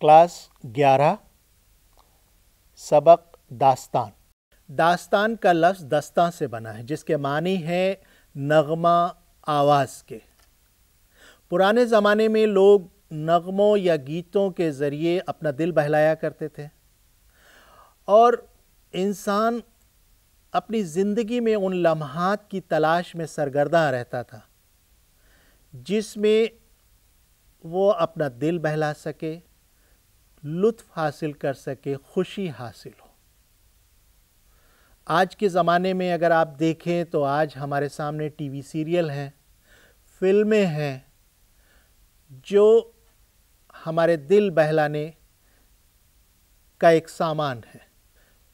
class ग्यारह सबक दास्तान दास्तान का लफ्ज़ दस्ता से बना है जिसके मानी है नगमा आवाज़ के पुराने ज़माने में लोग नगमों या गीतों के ज़रिए अपना दिल बहलाया करते थे और इंसान अपनी ज़िंदगी में उन लम्हात की तलाश में सरगर्दा रहता था जिसमें वो अपना दिल बहला सके लुत्फ हासिल कर सके खुशी हासिल हो आज के ज़माने में अगर आप देखें तो आज हमारे सामने टीवी सीरियल हैं फिल्में हैं जो हमारे दिल बहलाने का एक सामान है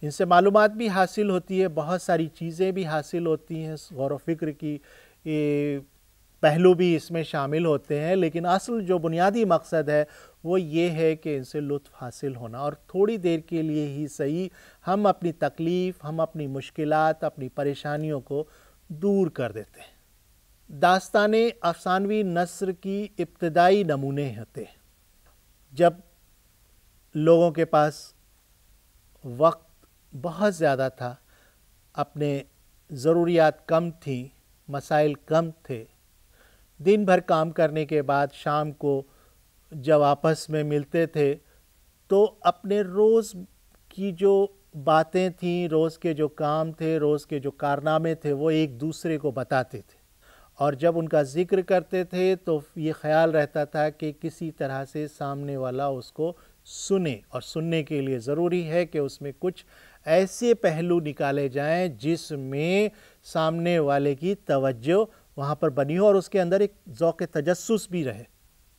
इनसे मालूम भी हासिल होती है बहुत सारी चीज़ें भी हासिल होती हैं गौर व फिक्र की पहलू भी इसमें शामिल होते हैं लेकिन असल जो बुनियादी मकसद है वो ये है कि इनसे लुत्फ़ हासिल होना और थोड़ी देर के लिए ही सही हम अपनी तकलीफ़ हम अपनी मुश्किल अपनी परेशानियों को दूर कर देते हैं दास्तान अफसानवी नसर की इब्तदाई नमूने होते हैं जब लोगों के पास वक्त बहुत ज़्यादा था अपने ज़रूरियात कम थी मसाइल कम थे दिन भर काम करने के बाद शाम को जब आपस में मिलते थे तो अपने रोज़ की जो बातें थीं रोज़ के जो काम थे रोज़ के जो कारनामे थे वो एक दूसरे को बताते थे और जब उनका ज़िक्र करते थे तो ये ख्याल रहता था कि किसी तरह से सामने वाला उसको सुने और सुनने के लिए ज़रूरी है कि उसमें कुछ ऐसे पहलू निकाले जाएं जिसमें सामने वाले की तवज्जो वहाँ पर बनी हो और उसके अंदर एक ज़ौक़ तजस्स भी रहे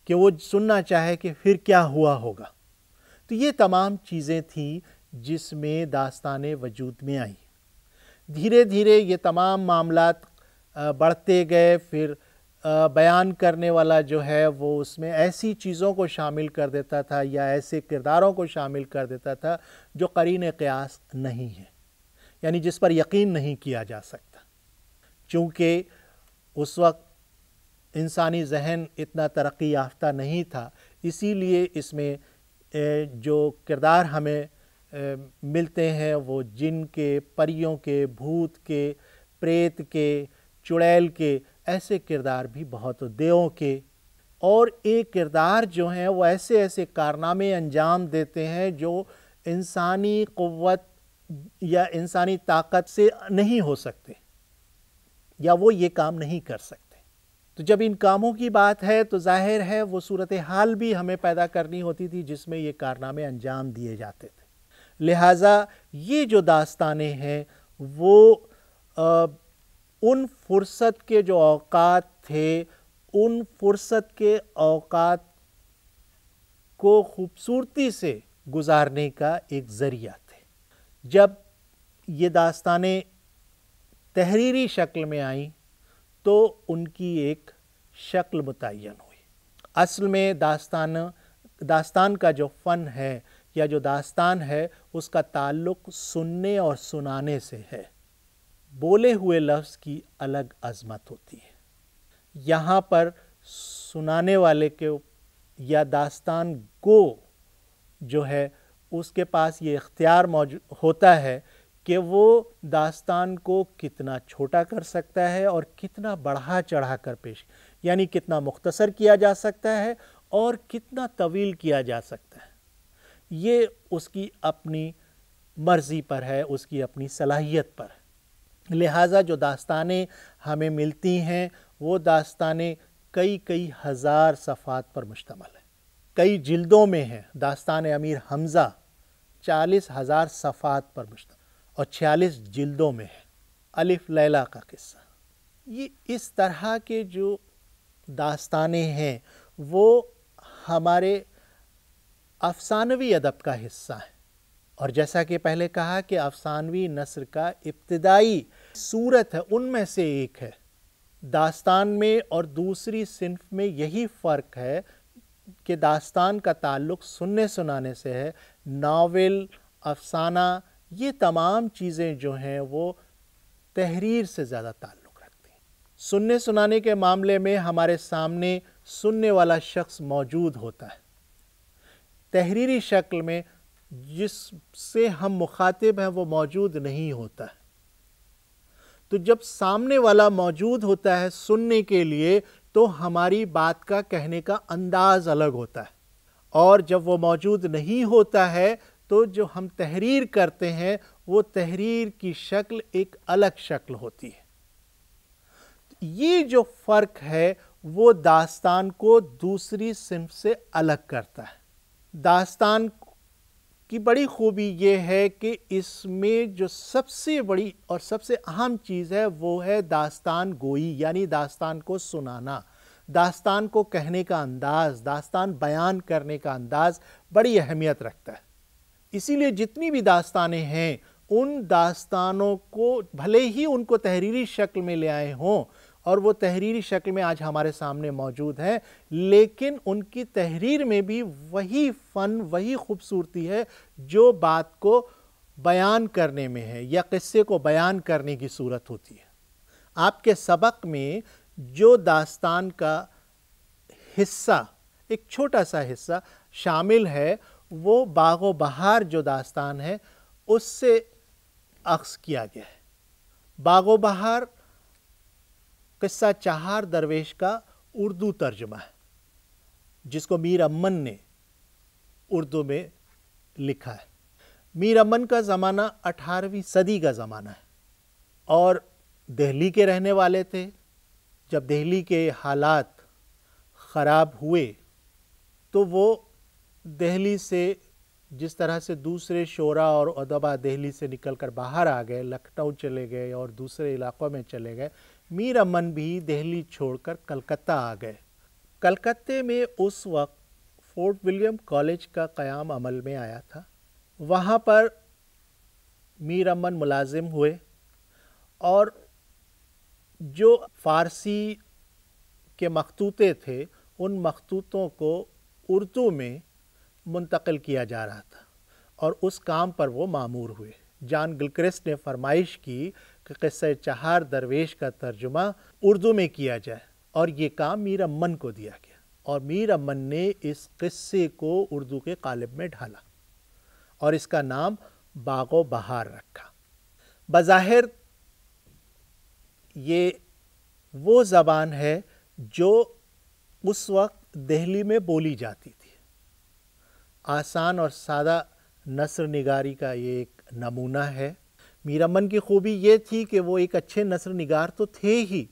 कि वो सुनना चाहे कि फिर क्या हुआ होगा तो ये तमाम चीज़ें थी जिसमें दास्तान वजूद में आई धीरे धीरे ये तमाम मामला बढ़ते गए फिर बयान करने वाला जो है वो उसमें ऐसी चीज़ों को शामिल कर देता था या ऐसे किरदारों को शामिल कर देता था जो करीन क़यास नहीं है यानी जिस पर यकीन नहीं किया जा सकता चूँकि उस वक्त इंसानी जहन इतना तरक्की याफ्ता नहीं था इसीलिए इसमें जो किरदार हमें मिलते हैं वो जिन के परियों के भूत के प्रेत के चुड़ैल के ऐसे किरदार भी बहुत देवों के और एक किरदार जो हैं वो ऐसे ऐसे कारनामे अंजाम देते हैं जो इंसानी क़वत या इंसानी ताकत से नहीं हो सकते या वो ये काम नहीं कर सकते तो जब इन कामों की बात है तो जाहिर है वो सूरत हाल भी हमें पैदा करनी होती थी जिसमें ये कारनामे अंजाम दिए जाते थे लिहाजा ये जो दास्तानें हैं वो आ, उन फुर्सत के जो अवकात थे उन फुर्सत के अवकात को खूबसूरती से गुजारने का एक ज़रिया थे जब ये दास्तानें तहरीरी शक्ल में आई तो उनकी एक शक्ल मुतन हुई असल में दास्तान दास्तान का जो फ़न है या जो दास्तान है उसका ताल्लुक सुनने और सुनाने से है बोले हुए लफ्ज़ की अलग अजमत होती है यहाँ पर सुनाने वाले के या दास्तान गो जो है उसके पास ये इख्तियार मौजूद होता है कि वो दास्तान को कितना छोटा कर सकता है और कितना बढ़ा चढ़ा कर पेश यानी कितना मुख्तसर किया जा सकता है और कितना तवील किया जा सकता है ये उसकी अपनी मर्ज़ी पर है उसकी अपनी सलाहियत पर है लिहाजा जो दास्तानें हमें मिलती हैं वो दास्तानें कई कई हज़ार सफ़ात पर मुश्तमल है कई जिल्दों में हैं दास्तान अमीर हमज़ा चालीस हज़ार सफ़ात पर मुश्तम और छियालीस जिल्दों में है अलिफ लैला का किस्सा ये इस तरह के जो दास्तानें हैं वो हमारे अफसानवी अदब का हिस्सा है और जैसा कि पहले कहा कि अफसानवी नसर का इब्तदाई सूरत है उनमें से एक है दास्तान में और दूसरी सिनफ में यही फ़र्क है कि दास्तान का ताल्लुक सुनने सुनाने से है नावल अफसाना ये तमाम चीज़ें जो हैं वो तहरीर से ज़्यादा ताल्लुक़ रखती हैं सुनने सुनाने के मामले में हमारे सामने सुनने वाला शख्स मौजूद होता है तहरीरी शक्ल में जिससे हम मुखातिब हैं वो मौजूद नहीं होता है तो जब सामने वाला मौजूद होता है सुनने के लिए तो हमारी बात का कहने का अंदाज़ अलग होता है और जब वो मौजूद नहीं होता है तो जो हम तहरीर करते हैं वो तहरीर की शक्ल एक अलग शक्ल होती है ये जो फ़र्क है वो दास्तान को दूसरी सिम से अलग करता है दास्तान की बड़ी खूबी ये है कि इसमें जो सबसे बड़ी और सबसे अहम चीज़ है वो है दास्तान गोई यानी दास्तान को सुनाना दास्तान को कहने का अंदाज़ दास्तान बयान करने का अंदाज़ बड़ी अहमियत रखता है इसीलिए जितनी भी दास्तानें हैं उन दास्तानों को भले ही उनको तहरीरी शक्ल में ले आए हों और वो तहरीरी शक्ल में आज हमारे सामने मौजूद हैं लेकिन उनकी तहरीर में भी वही फ़न वही खूबसूरती है जो बात को बयान करने में है या किस्से को बयान करने की सूरत होती है आपके सबक में जो दास्तान का हिस्सा एक छोटा सा हिस्सा शामिल है वो बाग बहार जो दास्तान है उससे अक्स किया गया है बाग बहार किस्सा चाहार दरवेश का उर्दू तर्जमा है जिसको मीर अमन ने उर्दू में लिखा है मीर अमन का ज़माना अठारहवीं सदी का ज़माना है और दिल्ली के रहने वाले थे जब दिल्ली के हालात ख़राब हुए तो वो दिल्ली से जिस तरह से दूसरे शोरा और अदबा दिल्ली से निकलकर बाहर आ गए लखनऊ चले गए और दूसरे इलाकों में चले गए मीर अमन भी दिल्ली छोड़कर कलकत्ता आ गए कलकत्ते में उस वक्त फोर्ट विलियम कॉलेज का क़याम अमल में आया था वहाँ पर मीर अमन मुलाजिम हुए और जो फ़ारसी के मखतूते थे उन मखतूतों को उर्दू में मुंतकिल किया जा रहा था और उस काम पर वो मामूर हुए जान गिलक्रिस्ट ने फरमाइश की कि किस्से चहार दरवेश का तर्जुमा उर्दू में किया जाए और ये काम मीर अमन को दिया गया और मीर अमन ने इस किस्से को उर्दू के कालब में ढाला और इसका नाम बागो बहार रखा बज़ाहिर ये वो ज़बान है जो उस वक्त दिल्ली में बोली जाती थी आसान और सादा नसर निगारी का ये एक नमूना है मीरामन की खूबी ये थी कि वो एक अच्छे नसर निगार तो थे ही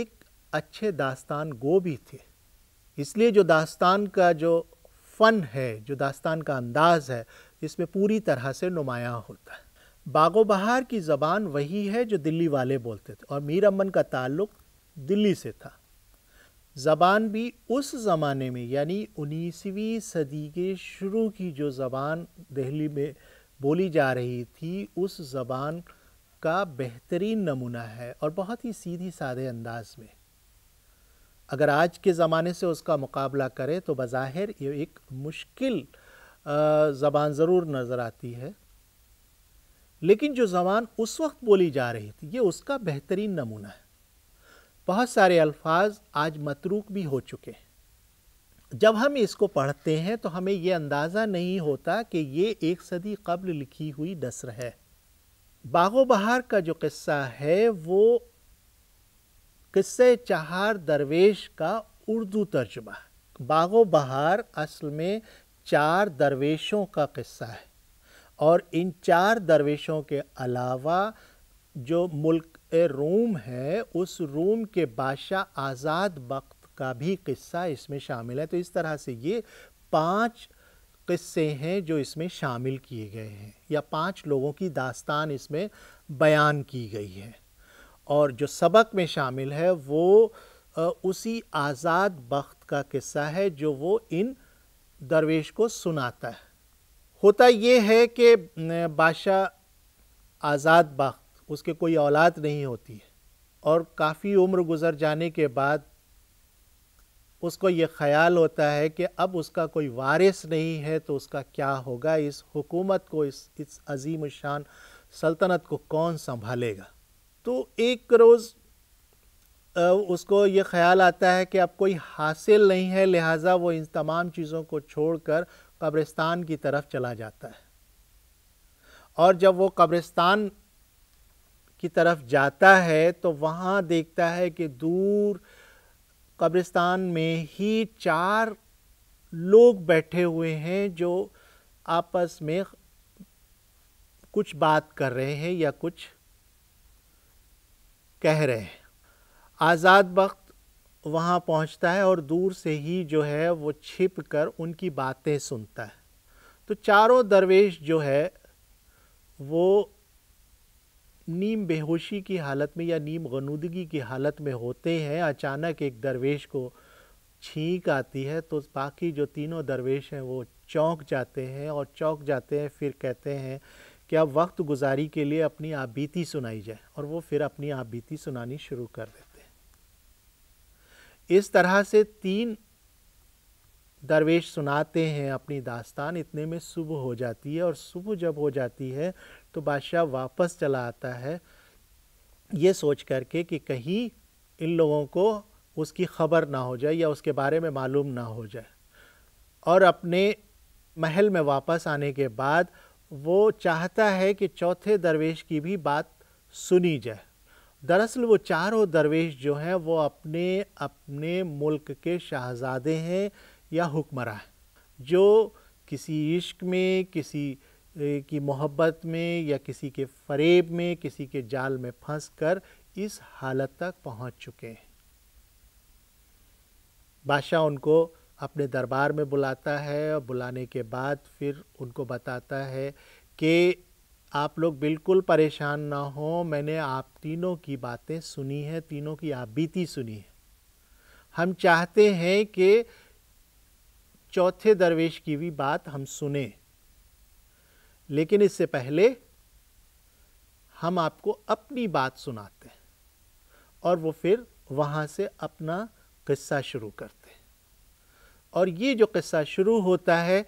एक अच्छे दास्तान गो भी थे इसलिए जो दास्तान का जो फ़न है जो दास्तान का अंदाज़ है इसमें पूरी तरह से नुमायाँ होता है बागो बहार की ज़बान वही है जो दिल्ली वाले बोलते थे और मीर अमन का ताल्लुक़ दिल्ली से था ज़बान भी उस ज़माने में यानी उन्नीसवीं सदी के शुरू की जो ज़बान दिल्ली में बोली जा रही थी उस ज़बान का बेहतरीन नमूना है और बहुत ही सीधी सादे अंदाज में अगर आज के ज़माने से उसका मुकाबला करें तो बज़ाहिर ये एक मुश्किल ज़बान ज़रूर नज़र आती है लेकिन जो ज़बान उस वक्त बोली जा रही थी ये उसका बेहतरीन नमूना है बहुत सारे अल्फाज आज मतरूक भी हो चुके हैं जब हम इसको पढ़ते हैं तो हमें ये अंदाज़ा नहीं होता कि ये एक सदी कबल लिखी हुई नसर है बागो बहार का जो किस्सा है वो किस्से चहार दरवेश का उर्दू तर्जुमा बागो बहार असल में चार दरवेशों का किस्सा है और इन चार दरवेशों के अलावा जो मुल्क रूम है उस रूम के बादशाह आज़ाद वक्त का भी किस्सा इसमें शामिल है तो इस तरह से ये पांच किस्से हैं जो इसमें शामिल किए गए हैं या पांच लोगों की दास्तान इसमें बयान की गई है और जो सबक में शामिल है वो उसी आज़ाद बख्त का किस्सा है जो वो इन दरवेश को सुनाता है होता ये है कि बादशाह आज़ाद बख्त उसके कोई औलाद नहीं होती है और काफ़ी उम्र गुज़र जाने के बाद उसको ये ख्याल होता है कि अब उसका कोई वारिस नहीं है तो उसका क्या होगा इस हुकूमत को इस इस अजीम शान सल्तनत को कौन संभालेगा तो एक रोज़ उसको ये ख्याल आता है कि अब कोई हासिल नहीं है लिहाजा वो इन तमाम चीज़ों को छोड़कर कब्रिस्तान की तरफ चला जाता है और जब वो कब्रिस्तान की तरफ जाता है तो वहाँ देखता है कि दूर कब्रिस्तान में ही चार लोग बैठे हुए हैं जो आपस में कुछ बात कर रहे हैं या कुछ कह रहे हैं आज़ाद वक्त वहाँ पहुँचता है और दूर से ही जो है वो छिप कर उनकी बातें सुनता है तो चारों दरवेश जो है वो नीम बेहोशी की हालत में या नीम गनूदगी की हालत में होते हैं अचानक एक दरवेश को छींक आती है तो बाकी जो तीनों दरवेश हैं वो चौंक जाते हैं और चौंक जाते हैं फिर कहते हैं कि अब वक्त गुजारी के लिए अपनी आबीती सुनाई जाए और वो फिर अपनी आबीती सुनानी शुरू कर देते हैं इस तरह से तीन दरवेश सुनाते हैं अपनी दास्तान इतने में सुबह हो जाती है और सुबह जब हो जाती है तो बादशाह वापस चला आता है ये सोच करके कि कहीं इन लोगों को उसकी खबर ना हो जाए या उसके बारे में मालूम ना हो जाए और अपने महल में वापस आने के बाद वो चाहता है कि चौथे दरवेश की भी बात सुनी जाए दरअसल वो चारों दरवेश जो हैं वो अपने अपने मुल्क के शहजादे हैं या हुक्मर जो किसी इश्क में किसी की मोहब्बत में या किसी के फरेब में किसी के जाल में फंस कर इस हालत तक पहुंच चुके हैं बादशाह उनको अपने दरबार में बुलाता है और बुलाने के बाद फिर उनको बताता है कि आप लोग बिल्कुल परेशान ना हो मैंने आप तीनों की बातें सुनी हैं तीनों की आप बीती सुनी है हम चाहते हैं कि चौथे दरवेश की भी बात हम सुने लेकिन इससे पहले हम आपको अपनी बात सुनाते हैं और वो फिर वहाँ से अपना किस्सा शुरू करते हैं और ये जो किस्सा शुरू होता है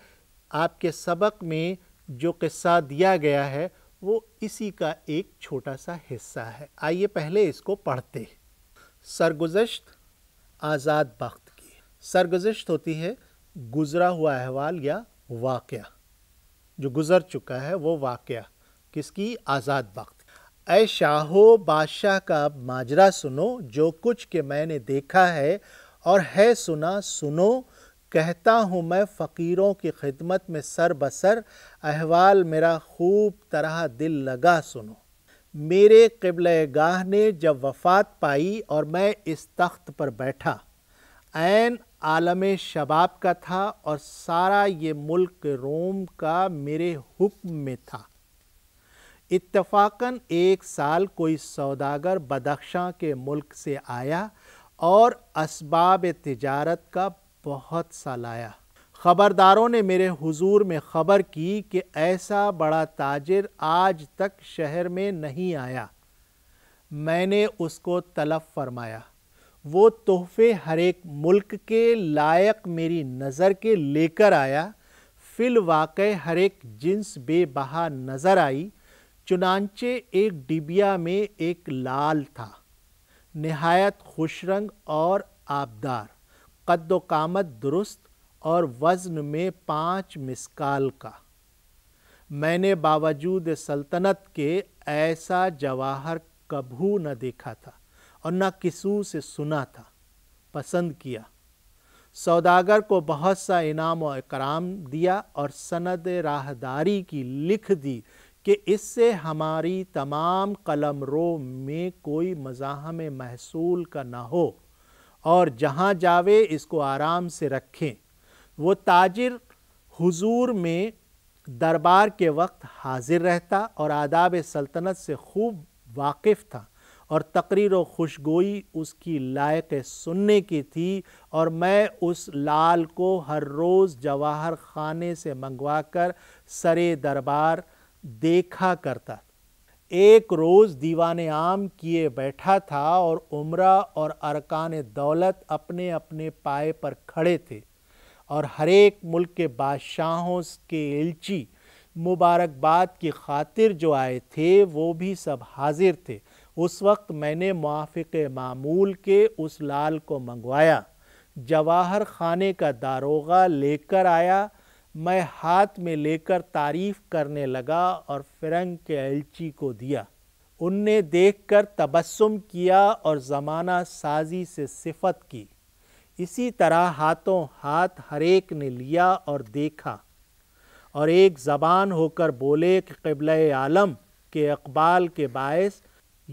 आपके सबक में जो किस्सा दिया गया है वो इसी का एक छोटा सा हिस्सा है आइए पहले इसको पढ़ते सरगुजश्त आज़ाद बख्त की सरगुजश्त होती है गुज़रा हुआ अहवाल या वाक़ जो गुज़र चुका है वो वाक़ किसकी आज़ाद वक्त ऐ शाहो बादशाह का माजरा सुनो जो कुछ के मैंने देखा है और है सुना सुनो कहता हूँ मैं फ़कीरों की खिदमत में सर बसर अहवाल मेरा खूब तरह दिल लगा सुनो मेरे कबल गाह ने जब वफ़ात पाई और मैं इस तख्त पर बैठा ऐन आलम शबाब का था और सारा ये मुल्क रोम का मेरे हुक्म में था इत्तफाकन एक साल कोई सौदागर बदख्शां के मुल्क से आया और इसबाब तजारत का बहुत सा लाया ख़बरदारों ने मेरे हुजूर में ख़बर की कि ऐसा बड़ा ताजिर आज तक शहर में नहीं आया मैंने उसको तलब फरमाया वो तोहफे हर एक मुल्क के लायक मेरी नज़र के लेकर आया फिल वाक़ हर एक जिन्स बेबहा नज़र आई चुनानचे एक डिबिया में एक लाल था नहायत खुश रंग और आबदार कद कामत दुरुस्त और वज़न में पाँच मिसकाल का मैंने बावजूद सल्तनत के ऐसा जवाहर कभू न देखा था और न किसू से सुना था पसंद किया सौदागर को बहुत सा इनाम और कराम दिया और सनद राहदारी की लिख दी कि इससे हमारी तमाम कलम रो में कोई मज़ाहम महसूल का ना हो और जहाँ जावे इसको आराम से रखें वो ताजिर हुजूर में दरबार के वक्त हाजिर रहता और आदाब सल्तनत से खूब वाकिफ़ था और तकरीर व खुशगोई उसकी लायक सुनने की थी और मैं उस लाल को हर रोज़ जवाहर खाने से मंगवा कर सरे दरबार देखा करता एक रोज़ दीवान आम किए बैठा था और उम्रा और अरकान दौलत अपने अपने पाए पर खड़े थे और हरेक मुल्क के बादशाहों के एलची मुबारकबाद की खातिर जो आए थे वो भी सब हाजिर थे उस वक्त मैंने मुआफ़ मामूल के उस लाल को मंगवाया जवाहर खाने का दारोगा लेकर आया मैं हाथ में लेकर तारीफ़ करने लगा और फिरंग के एलची को दिया उनने देखकर तबस्सुम किया और ज़माना साजी से सिफत की इसी तरह हाथों हाथ हरेक ने लिया और देखा और एक ज़बान होकर बोले कि कबल आलम के अकबाल के बायस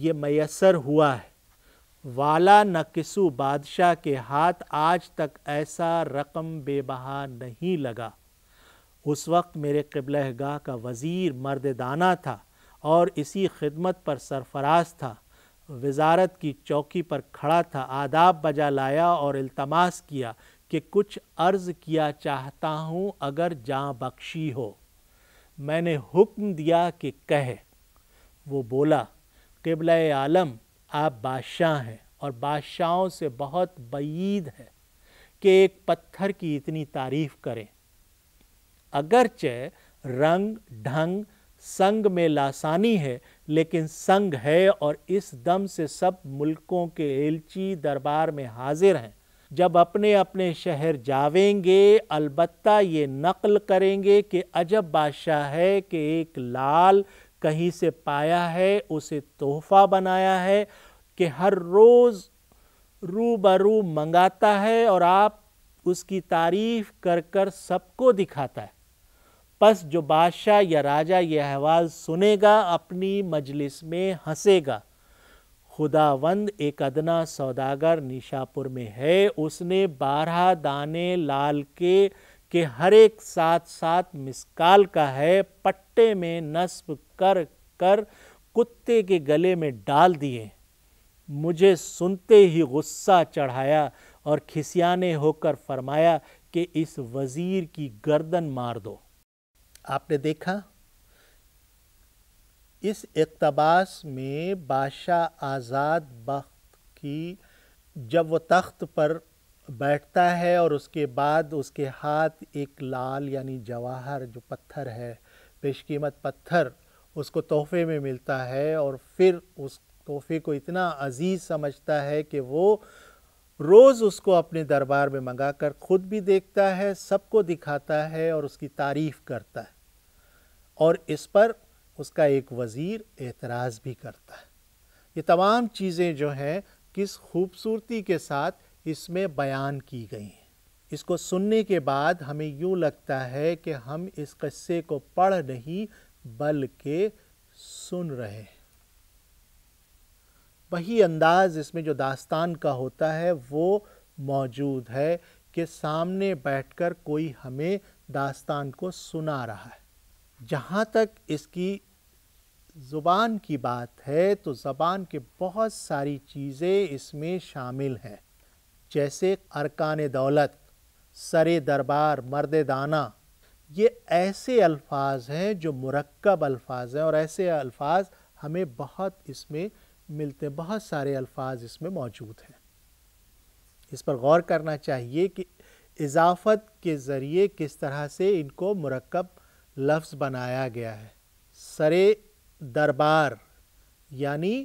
ये मैसर हुआ है वाला न किसु बादशाह के हाथ आज तक ऐसा रकम बेबहा नहीं लगा उस वक्त मेरे गाह का वज़ीर मर्द दाना था और इसी खिदमत पर सरफराज था वजारत की चौकी पर खड़ा था आदाब बजा लाया और अल्तमास किया कि कुछ अर्ज़ किया चाहता हूँ अगर जाँ बख्शी हो मैंने हुक्म दिया कि कहे वो बोला किबल आलम आप बादशाह हैं और बादशाहों से बहुत बीद है कि एक पत्थर की इतनी तारीफ़ करें अगरचे रंग ढंग संग में लासानी है लेकिन संग है और इस दम से सब मुल्कों के एलची दरबार में हाजिर हैं जब अपने अपने शहर जावेंगे अलबत् ये नकल करेंगे कि अजब बादशाह है कि एक लाल कहीं से पाया है उसे तोहफा बनाया है कि हर रोज़ रू बरू मंगाता है और आप उसकी तारीफ कर कर सबको दिखाता है बस जो बादशाह या राजा यह अहवाल सुनेगा अपनी मजलिस में हंसेगा खुदावंद एक अदना सौदागर निशापुर में है उसने बारह दाने लाल के कि हर एक साथ साथ मिसकाल का है पट्टे में नस्ब कर कर कुत्ते के गले में डाल दिए मुझे सुनते ही गुस्सा चढ़ाया और खिसियाने होकर फरमाया कि इस वज़ीर की गर्दन मार दो आपने देखा इस इकतबास में बादशाह आज़ाद बख्त की जब वो तख्त पर बैठता है और उसके बाद उसके हाथ एक लाल यानी जवाहर जो पत्थर है पेशकीमत पत्थर उसको तोहफे में मिलता है और फिर उस तोहफे को इतना अजीज़ समझता है कि वो रोज़ उसको अपने दरबार में मंगा कर ख़ुद भी देखता है सबको दिखाता है और उसकी तारीफ़ करता है और इस पर उसका एक वज़ीर एतराज़ भी करता है ये तमाम चीज़ें जो हैं किस खूबसूरती के साथ इसमें बयान की गई हैं इसको सुनने के बाद हमें यूँ लगता है कि हम इस कस्से को पढ़ नहीं बल्कि सुन रहे हैं वही अंदाज इसमें जो दास्तान का होता है वो मौजूद है कि सामने बैठकर कोई हमें दास्तान को सुना रहा है जहाँ तक इसकी ज़ुबान की बात है तो ज़बान के बहुत सारी चीज़ें इसमें शामिल हैं जैसे अरकान दौलत सरे दरबार मर्द दाना ये ऐसे अल्फाज हैं जो मरकब अल्फाज हैं और ऐसे अल्फाज हमें बहुत इसमें मिलते हैं बहुत सारे अल्फाज इसमें मौजूद हैं इस पर गौर करना चाहिए कि इजाफत के ज़रिए किस तरह से इनको मरकब लफ्ज़ बनाया गया है सरे दरबार यानी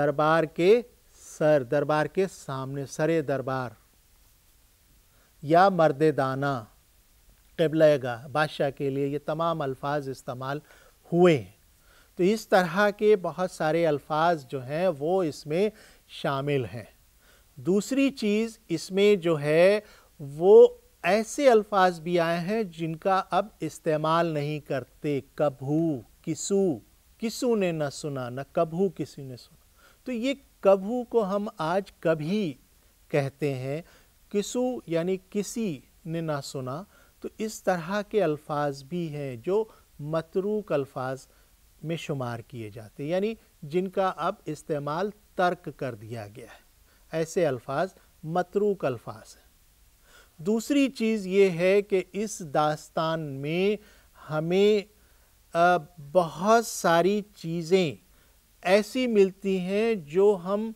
दरबार के सर दरबार के सामने सरे दरबार या मर्द दाना कबलगा बादशाह के लिए ये तमाम अल्फाज इस्तेमाल हुए हैं तो इस तरह के बहुत सारे अल्फाज जो हैं वो इसमें शामिल हैं दूसरी चीज़ इसमें जो है वो ऐसे अल्फाज भी आए हैं जिनका अब इस्तेमाल नहीं करते कभू किसू किसू ने न सुना न कभू किसी ने सुना तो ये कभू को हम आज कभी कहते हैं किसु यानी किसी ने ना सुना तो इस तरह के अल्फाज भी हैं जो मतरूक अल्फाज में शुमार किए जाते हैं यानी जिनका अब इस्तेमाल तर्क कर दिया गया है ऐसे अल्फाज मतरूक अल्फाज हैं दूसरी चीज़ ये है कि इस दास्तान में हमें बहुत सारी चीज़ें ऐसी मिलती हैं जो हम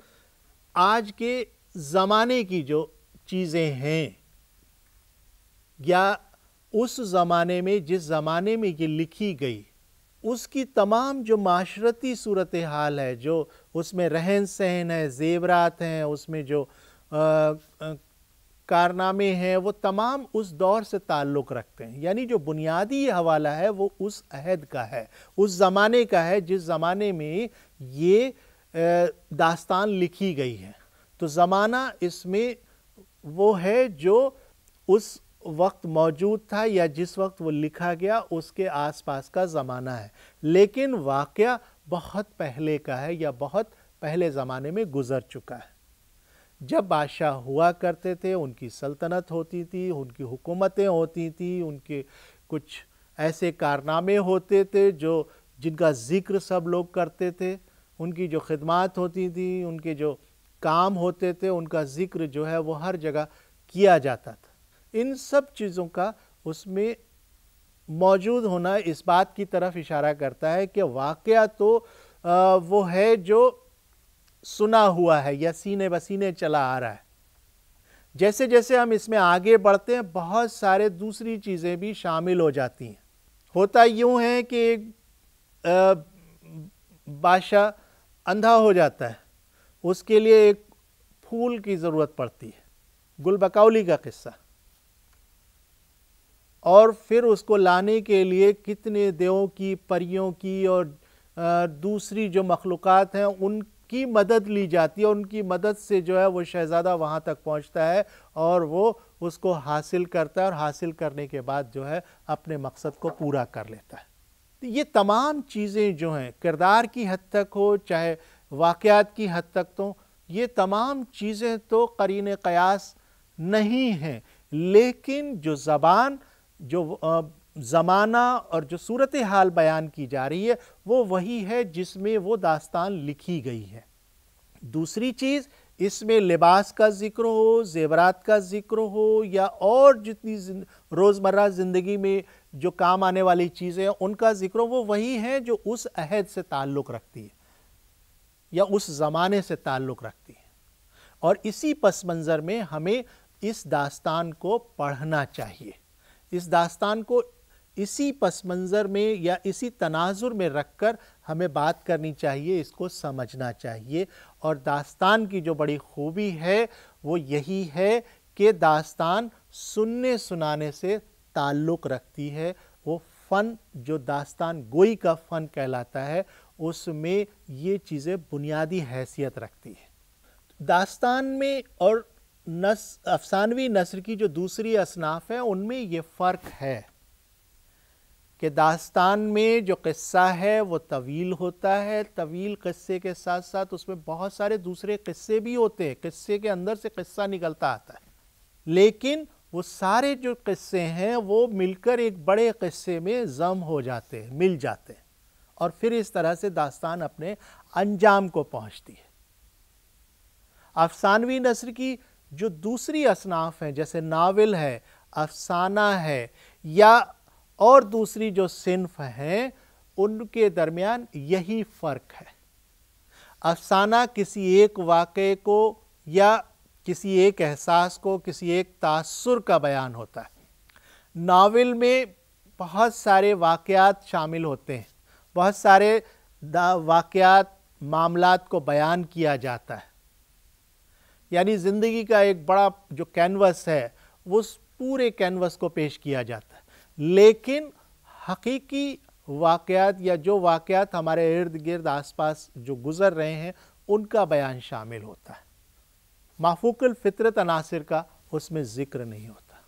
आज के ज़माने की जो चीज़ें हैं या उस ज़माने में जिस ज़माने में ये लिखी गई उसकी तमाम जो माशरती सूरत हाल है जो उसमें रहन सहन है ज़ेवरात हैं उसमें जो कारनामे हैं वो तमाम उस दौर से ताल्लुक़ रखते हैं यानी जो बुनियादी हवाला है वो उस अहद का है उस ज़माने का है जिस ज़माने में ये दास्तान लिखी गई है तो ज़माना इसमें वो है जो उस वक्त मौजूद था या जिस वक्त वो लिखा गया उसके आसपास का ज़माना है लेकिन वाक़ बहुत पहले का है या बहुत पहले ज़माने में गुज़र चुका है जब बादशाह हुआ करते थे उनकी सल्तनत होती थी उनकी हुकूमतें होती थी उनके कुछ ऐसे कारनामे होते थे जो जिनका ज़िक्र सब लोग करते थे उनकी जो खदमात होती थी उनके जो काम होते थे उनका ज़िक्र जो है वो हर जगह किया जाता था इन सब चीज़ों का उसमें मौजूद होना इस बात की तरफ इशारा करता है कि वाक़ तो वो है जो सुना हुआ है या सीने बसीने चला आ रहा है जैसे जैसे हम इसमें आगे बढ़ते हैं बहुत सारे दूसरी चीज़ें भी शामिल हो जाती हैं होता यूँ है कि एक बादशाह अंधा हो जाता है उसके लिए एक फूल की ज़रूरत पड़ती है गुलबकौली का किस्सा और फिर उसको लाने के लिए कितने देवों की परियों की और दूसरी जो मखलूक़ात हैं उन की मदद ली जाती है उनकी मदद से जो है वो शहज़ादा वहाँ तक पहुँचता है और वो उसको हासिल करता है और हासिल करने के बाद जो है अपने मकसद को पूरा कर लेता है तो ये तमाम चीज़ें जो हैं किरदार की हद तक हो चाहे वाक़ात की हद तक तो ये तमाम चीज़ें तो करीन क़यास नहीं हैं लेकिन जो ज़बान जो ज़माना और जो सूरत हाल बयान की जा रही है वो वही है जिसमें वो दास्तान लिखी गई है दूसरी चीज़ इसमें लिबास का ज़िक्र हो ज़ेवरात का ज़िक्र हो या और जितनी रोज़मर्रा ज़िंदगी में जो काम आने वाली चीज़ें हैं उनका ज़िक्र वो वही हैं जो उस अहद से ताल्लुक़ रखती है या उस ज़माने से ताल्लुक़ रखती है और इसी पस मंज़र में हमें इस दास्तान को पढ़ना चाहिए इस दास्तान को इसी पस मंज़र में या इसी तनाजुर में रख कर हमें बात करनी चाहिए इसको समझना चाहिए और दास्तान की जो बड़ी खूबी है वो यही है कि दास्तान सुनने सुनाने से ताल्लुक़ रखती है वो फ़न जो दास्तान गोई का फ़न कहलाता है उसमें ये चीज़ें बुनियादी हैसियत रखती है दास्तान में और नस अफसानवी नसर की जो दूसरी असनाफ हैं उनमें ये फ़र्क है कि दास्तान में जो किस्सा है वो तवील होता है तवील किस्से के साथ साथ उसमें बहुत सारे दूसरे किस्से भी होते हैं किस्से के अंदर से किस्सा निकलता आता है लेकिन वो सारे जो किस्से हैं वो मिलकर एक बड़े किस्से में ज़म हो जाते हैं मिल जाते हैं और फिर इस तरह से दास्तान अपने अंजाम को पहुंचती है अफसानवी नसर की जो दूसरी असनाफ हैं जैसे नावल है अफसाना है या और दूसरी जो सिन्फ हैं उनके दरमियान यही फ़र्क है अफसाना किसी एक वाक़े को या किसी एक एहसास को किसी एक तासुर का बयान होता है नावल में बहुत सारे वाक़ात शामिल होते हैं बहुत सारे वाक़ात मामला को बयान किया जाता है यानी ज़िंदगी का एक बड़ा जो कैनवस है उस पूरे कैनवस को पेश किया जाता है लेकिन हकीकी वाक़ात या जो वाक़ात हमारे इर्द गिर्द आसपास जो गुज़र रहे हैं उनका बयान शामिल होता है माफूकुल फितरत अनासर का उसमें ज़िक्र नहीं होता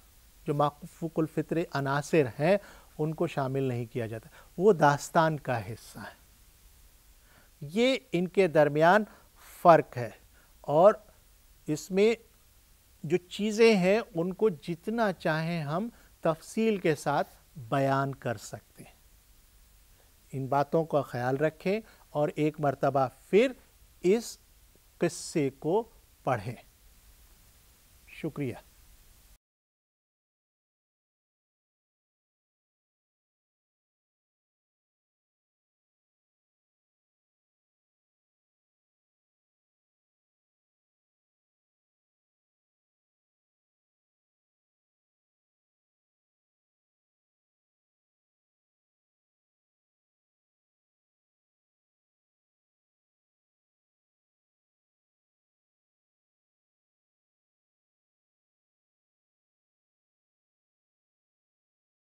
जो माफूकल फितर अनासर हैं उनको शामिल नहीं किया जाता वो दास्तान का हिस्सा है ये इनके दरमियान फ़र्क है और इसमें जो चीज़ें हैं उनको जितना चाहें हम तफसील के साथ बयान कर सकते हैं इन बातों का ख्याल रखें और एक मरतबा फिर इस किस्से को पढ़ें शुक्रिया